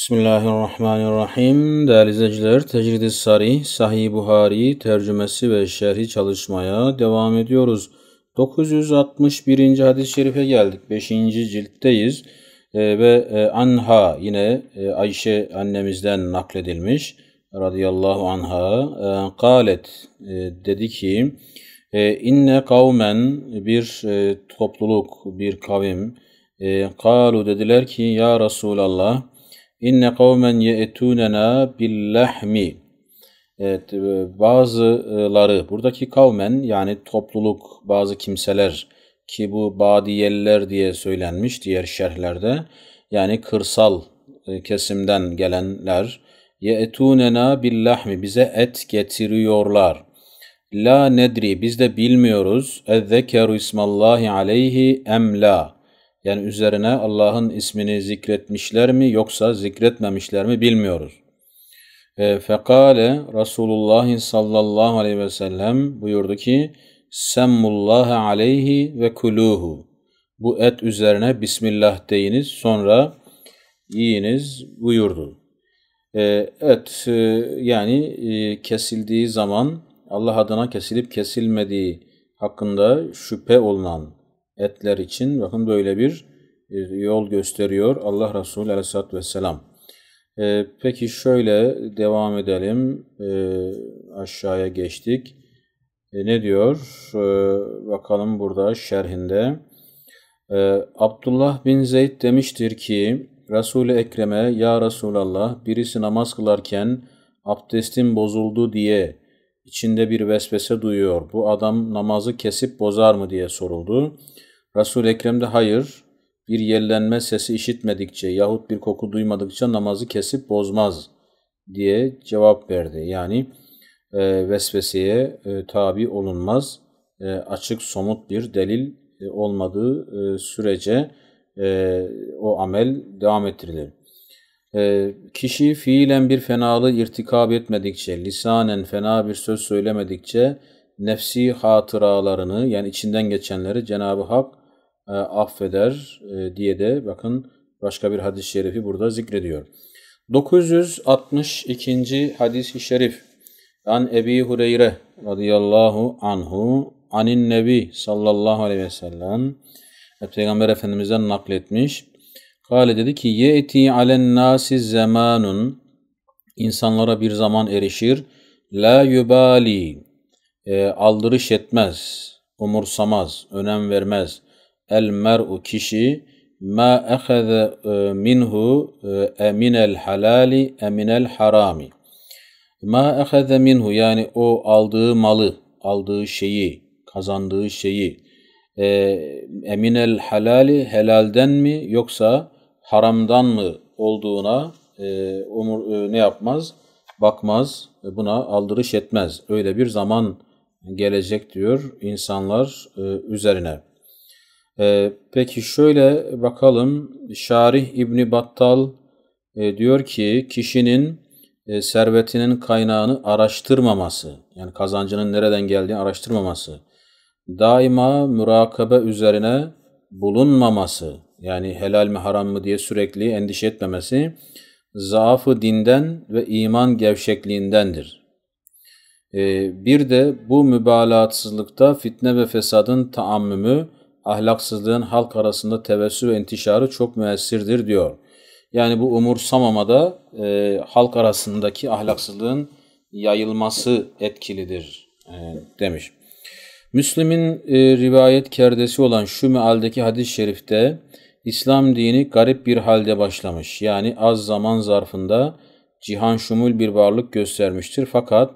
Bismillahirrahmanirrahim. Değerli izleyiciler, Tecrid-i Sarih, Sahih Buhari tercümesi ve şerhi çalışmaya devam ediyoruz. 961. hadis-i şerife geldik. 5. ciltteyiz. E, ve e, anha yine e, Ayşe annemizden nakledilmiş radıyallahu anha e, kalet e, dedi ki e, inne kavmen bir e, topluluk bir kavim e, kalu dediler ki ya Resulallah İnne kavmen ye'tunena bil lahmi. Evet, e, bazıları buradaki kavmen yani topluluk bazı kimseler ki bu badiyeller diye söylenmiş diğer şerhlerde yani kırsal e, kesimden gelenler ye'tunena bil lahmi bize et getiriyorlar. La nedri biz de bilmiyoruz. Ezzekeru ismallahi aleyhi em la. Yani üzerine Allah'ın ismini zikretmişler mi yoksa zikretmemişler mi bilmiyoruz. E, fekale Resulullah sallallahu aleyhi ve sellem buyurdu ki Semmullaha aleyhi ve kuluhu. Bu et üzerine Bismillah deyiniz sonra yiyiniz buyurdu. E, et e, yani e, kesildiği zaman Allah adına kesilip kesilmediği hakkında şüphe olunan etler için bakın böyle bir yol gösteriyor Allah Resulü Aleyhisselatü Vesselam. Ee, peki şöyle devam edelim. Ee, aşağıya geçtik. E, ne diyor? Ee, bakalım burada şerhinde. Ee, Abdullah bin Zeyd demiştir ki Resul-i Ekrem'e Ya Resulallah birisi namaz kılarken abdestim bozuldu diye içinde bir vesvese duyuyor. Bu adam namazı kesip bozar mı diye soruldu. Resul-i Ekrem'de hayır, bir yellenme sesi işitmedikçe yahut bir koku duymadıkça namazı kesip bozmaz diye cevap verdi. Yani e, vesveseye e, tabi olunmaz. E, açık somut bir delil e, olmadığı e, sürece e, o amel devam ettirilir. E, kişi fiilen bir fenalı irtikab etmedikçe, lisanen fena bir söz söylemedikçe nefsi hatıralarını yani içinden geçenleri Cenab-ı Hak e, affeder e, diye de bakın başka bir hadis-i şerifi burada zikrediyor. 962. hadis-i şerif An Ebi Hureyre radıyallahu anhu anin nebi sallallahu aleyhi ve sellem e, Peygamber Efendimiz'den nakletmiş. Kale dedi ki yeti alen nasi zamanun insanlara bir zaman erişir. La yubali e, aldırış etmez, umursamaz, önem vermez el mer'u kişi ma ahaza e, minhu e, e el halali e el harami. Ma ahaza minhu yani o aldığı malı, aldığı şeyi, kazandığı şeyi e, e el halali helalden mi yoksa haramdan mı olduğuna umur, ne yapmaz? Bakmaz, buna aldırış etmez. Öyle bir zaman gelecek diyor insanlar üzerine. Ee, peki şöyle bakalım. Şarih İbni Battal e, diyor ki kişinin e, servetinin kaynağını araştırmaması, yani kazancının nereden geldiğini araştırmaması, daima mürakabe üzerine bulunmaması, yani helal mi haram mı diye sürekli endişe etmemesi, zaafı dinden ve iman gevşekliğindendir. E, bir de bu mübalağatsızlıkta fitne ve fesadın taammümü, ahlaksızlığın halk arasında tevessül ve intişarı çok müessirdir diyor. Yani bu umursamamada e, halk arasındaki ahlaksızlığın yayılması etkilidir e, demiş. Müslim'in e, rivayet kerdesi olan şu mealdeki hadis-i şerifte İslam dini garip bir halde başlamış. Yani az zaman zarfında cihan şumul bir varlık göstermiştir. Fakat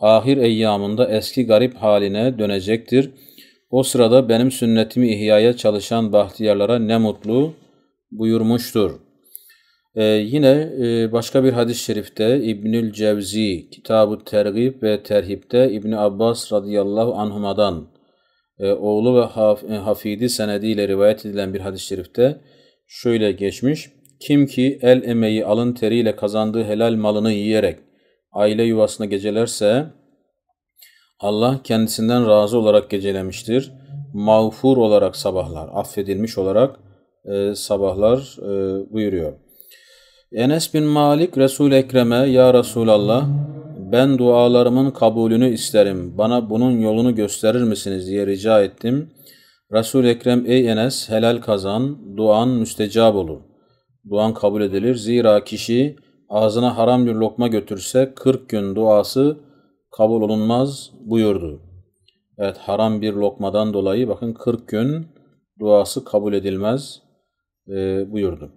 ahir eyyamında eski garip haline dönecektir.'' O sırada benim sünnetimi ihyaya çalışan bahtiyarlara ne mutlu buyurmuştur. Ee, yine e, başka bir hadis-i şerifte İbnül Cevzi kitab Tergib ve Terhib'de İbni Abbas radıyallahu anhumadan e, oğlu ve haf, e, hafidi senediyle rivayet edilen bir hadis-i şerifte şöyle geçmiş. Kim ki el emeği alın teriyle kazandığı helal malını yiyerek aile yuvasına gecelerse Allah kendisinden razı olarak gecelemiştir. Mağfur olarak sabahlar, affedilmiş olarak e, sabahlar e, buyuruyor. Enes bin Malik Resul-i Ekrem'e Ya Resulallah ben dualarımın kabulünü isterim. Bana bunun yolunu gösterir misiniz diye rica ettim. Resul-i Ekrem ey Enes helal kazan, duan müstecab olur. Duan kabul edilir. Zira kişi ağzına haram bir lokma götürse 40 gün duası kabul olunmaz buyurdu. Evet haram bir lokmadan dolayı bakın 40 gün duası kabul edilmez e, buyurdu.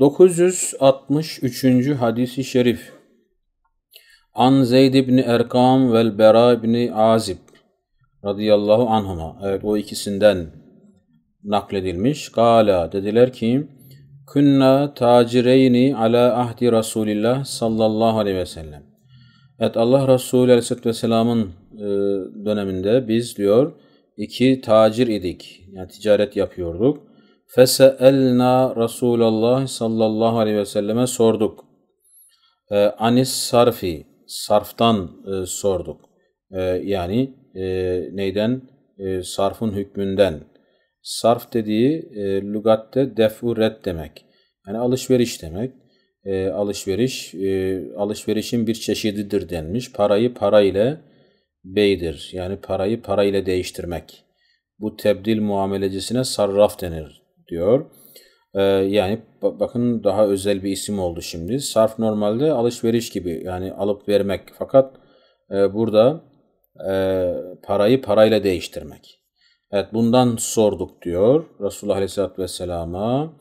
963. hadisi şerif An Zeyd ibn Erkam vel Bera ibn Azib radıyallahu anhuma. Evet o ikisinden nakledilmiş. Kala dediler ki Künna tacireyni ala ahdi Resulillah sallallahu aleyhi ve sellem. Evet Allah Resulü Aleyhisselatü Vesselam'ın e, döneminde biz diyor iki tacir idik. Yani ticaret yapıyorduk. Feseelna Resulallah sallallahu aleyhi ve selleme sorduk. E, anis sarfi, sarftan e, sorduk. E, yani e, neyden? E, sarfın hükmünden. Sarf dediği e, lügatte defu red demek. Yani alışveriş demek e, alışveriş e, alışverişin bir çeşididir denmiş. Parayı para ile beydir. Yani parayı para ile değiştirmek. Bu tebdil muamelecisine sarraf denir diyor. E, yani bakın daha özel bir isim oldu şimdi. Sarf normalde alışveriş gibi yani alıp vermek fakat e, burada e, parayı parayla değiştirmek. Evet bundan sorduk diyor Resulullah Aleyhisselatü Vesselam'a.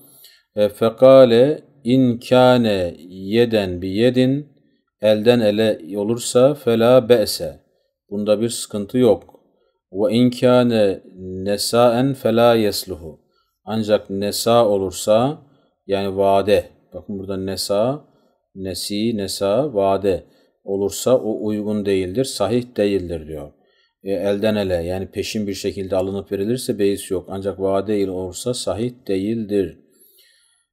E, fekale inkâne yeden bi yedin elden ele olursa fela be'se. Bunda bir sıkıntı yok. Ve in inkâne nesaen fela yesluhu. Ancak nesa olursa yani vade. Bakın burada nesa, nesi, nesa, vade olursa o uygun değildir, sahih değildir diyor. E, elden ele yani peşin bir şekilde alınıp verilirse beis yok. Ancak vade ile olursa sahih değildir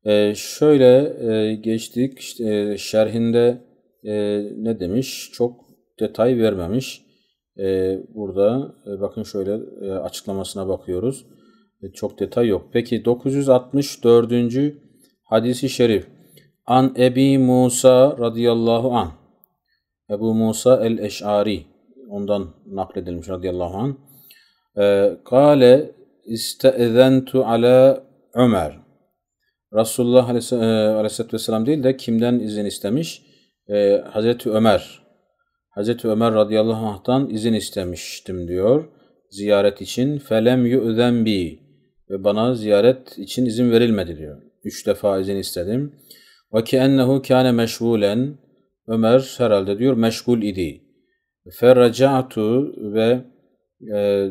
e, şöyle e, geçtik e, şerhinde e, ne demiş çok detay vermemiş. E, burada e, bakın şöyle e, açıklamasına bakıyoruz. E, çok detay yok. Peki 964. hadisi şerif. An Ebi Musa radıyallahu an. Ebu Musa el-Eş'ari ondan nakledilmiş radıyallahu an. E, kale istezentu ala Ömer. Resulullah e, Aleyhisselatü Vesselam değil de kimden izin istemiş? Ee, Hazreti Ömer. Hazreti Ömer radıyallahu anh'tan izin istemiştim diyor ziyaret için. Felem yu'zen bi ve bana ziyaret için izin verilmedi diyor. Üç defa izin istedim. Ve ki ennehu kâne meşgulen Ömer herhalde diyor meşgul idi. Ferraca'tu ve e,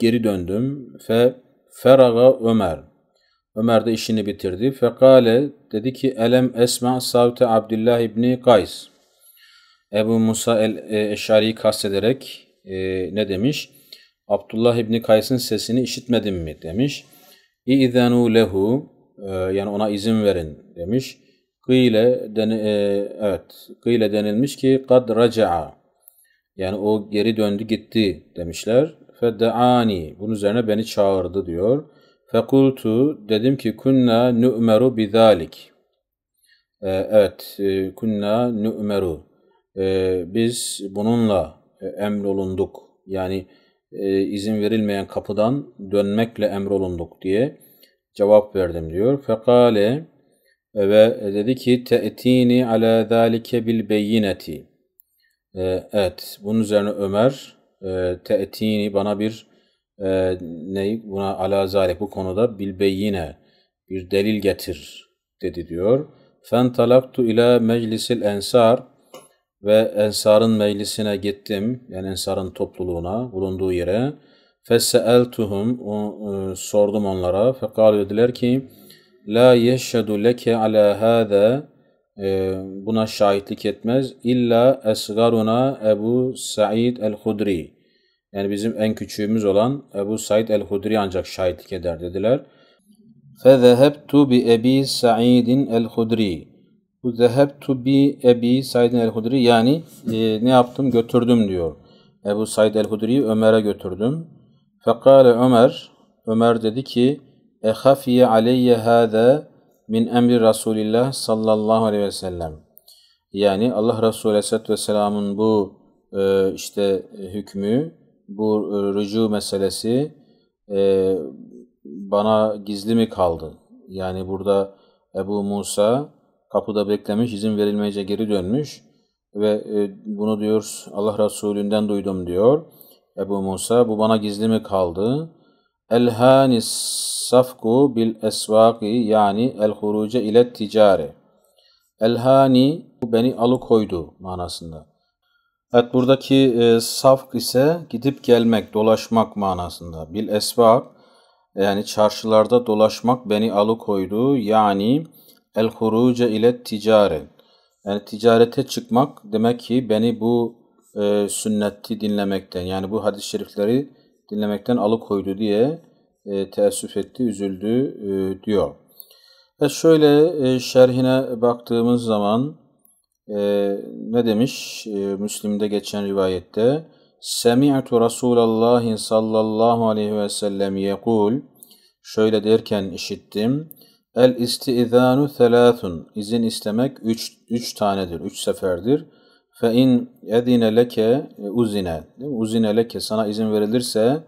geri döndüm. Fe feraga Ömer. Ömer de işini bitirdi. Fekale dedi ki elem esma savte Abdullah ibni Kays. Ebu Musa el-Eşari'yi kastederek e, ne demiş? Abdullah ibni Kays'ın sesini işitmedim mi demiş. İ'zenu lehu e, yani ona izin verin demiş. Kıyle den, e, evet kıyle denilmiş ki kad raca'a yani o geri döndü gitti demişler. Fedaani bunun üzerine beni çağırdı diyor. Fekultu dedim ki kunna nu'meru bizalik. Ee, evet, e, kunna nu'meru. Ee, biz bununla e, emrolunduk. Yani e, izin verilmeyen kapıdan dönmekle emrolunduk diye cevap verdim diyor. Fekale e, ve dedi ki te'tini ala zalike bil beyineti. Ee, evet, bunun üzerine Ömer te'tini bana bir e, ee, ne buna ala zalik bu konuda bilbe yine bir delil getir dedi diyor. Fen talaktu ila meclisil ensar ve ensarın meclisine gittim. Yani ensarın topluluğuna, bulunduğu yere. Feseeltuhum o, e, sordum onlara. Fekal dediler ki la yeşhedü leke ala hâze buna şahitlik etmez. İlla esgaruna Ebu Said el-Hudri. Yani bizim en küçüğümüz olan Ebu Said el-Hudri ancak şahitlik eder dediler. فَذَهَبْتُ بِأَب۪ي سَعِيدٍ الْخُدْرِي Bu zehebtu bi ebi el-Hudri yani e, ne yaptım götürdüm diyor. Ebu Said el-Hudri'yi Ömer'e götürdüm. Fekale Ömer, Ömer dedi ki ehafiye aleyye hâze min emri Resulillah sallallahu aleyhi ve sellem. Yani Allah Resulü aleyhisselatü vesselamın bu e, işte hükmü bu e, rücu meselesi e, bana gizli mi kaldı? Yani burada Ebu Musa kapıda beklemiş, izin verilmeyince geri dönmüş ve e, bunu diyor Allah Resulü'nden duydum diyor. Ebu Musa bu bana gizli mi kaldı? Elhanis safku bil esvaki yani el huruce ile ticari. Elhani bu beni alıkoydu manasında. Evet buradaki e, safk ise gidip gelmek, dolaşmak manasında. Bil esvak yani çarşılarda dolaşmak beni alıkoydu. Yani el huruce ile ticaret. Yani ticarete çıkmak demek ki beni bu e, sünneti dinlemekten yani bu hadis-i şerifleri dinlemekten alıkoydu diye e, teessüf etti, üzüldü e, diyor. Ve şöyle e, şerhine baktığımız zaman e, ne demiş e, Müslim'de geçen rivayette? Semi'tu Resulallah sallallahu aleyhi ve sellem yekul şöyle derken işittim. El isti'zanu thalathun izin istemek üç, üç tanedir, üç seferdir. Fe in edine leke uzine. Uzine leke sana izin verilirse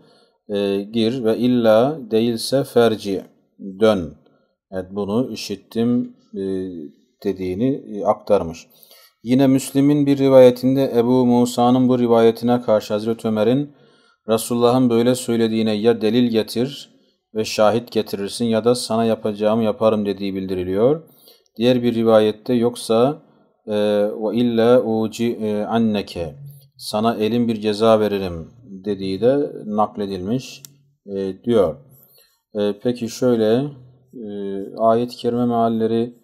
e, gir ve illa değilse ferci dön. Evet bunu işittim e, dediğini e, aktarmış. Yine Müslim'in bir rivayetinde Ebu Musa'nın bu rivayetine karşı Hazreti Ömer'in Resulullah'ın böyle söylediğine ya delil getir ve şahit getirirsin ya da sana yapacağımı yaparım dediği bildiriliyor. Diğer bir rivayette yoksa e, ve illa uci e, anneke sana elin bir ceza veririm dediği de nakledilmiş diyor. peki şöyle ayet-i kerime mealleri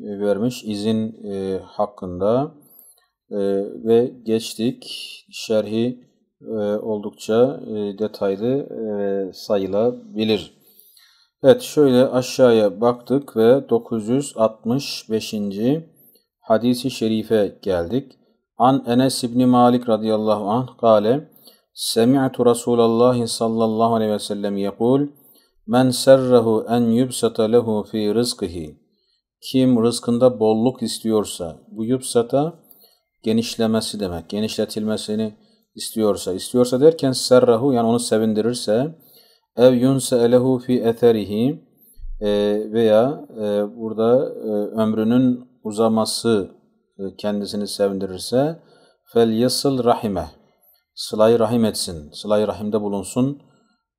vermiş izin e, hakkında e, ve geçtik şerhi e, oldukça e, detaylı e, sayılabilir. Evet şöyle aşağıya baktık ve 965. hadisi şerife geldik. An Enes İbni Malik radıyallahu anh kale Semi'tu Resulallah sallallahu aleyhi ve sellem yekul Men serrehu en yubsata lehu fi rızkıhi kim rızkında bolluk istiyorsa, bu yupsata genişlemesi demek, genişletilmesini istiyorsa, istiyorsa derken serrahu yani onu sevindirirse, ev yuns-elehu fi eterihi e, veya e, burada e, ömrünün uzaması kendisini sevindirirse, fel yasıl rahime, sılay rahim etsin, sılay rahimde bulunsun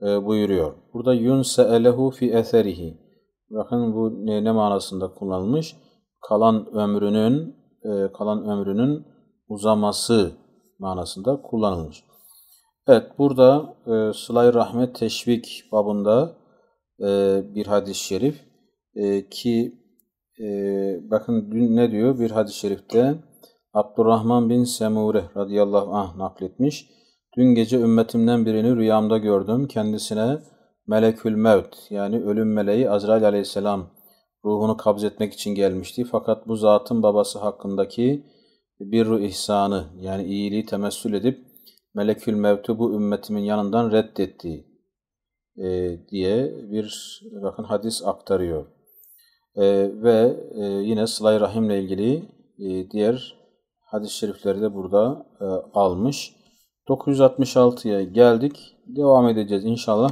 buyuruyor. Burada yuns-elehu fi eterihi Bakın bu ne, ne manasında kullanılmış? Kalan ömrünün e, kalan ömrünün uzaması manasında kullanılmış. Evet burada e, Sıla-i Rahmet Teşvik babında e, bir hadis-i şerif e, ki e, bakın dün ne diyor bir hadis-i şerifte Abdurrahman bin Semure radıyallahu anh nakletmiş. Dün gece ümmetimden birini rüyamda gördüm. Kendisine Melekül Mevt yani ölüm meleği Azrail aleyhisselam ruhunu kabz etmek için gelmişti. Fakat bu zatın babası hakkındaki bir ruh ihsanı yani iyiliği temessül edip Melekül Mevt'ü bu ümmetimin yanından reddetti e, diye bir bakın hadis aktarıyor. E, ve e, yine Sıla-i Rahim'le ilgili e, diğer hadis-i şerifleri de burada e, almış. 966'ya geldik. Devam edeceğiz inşallah.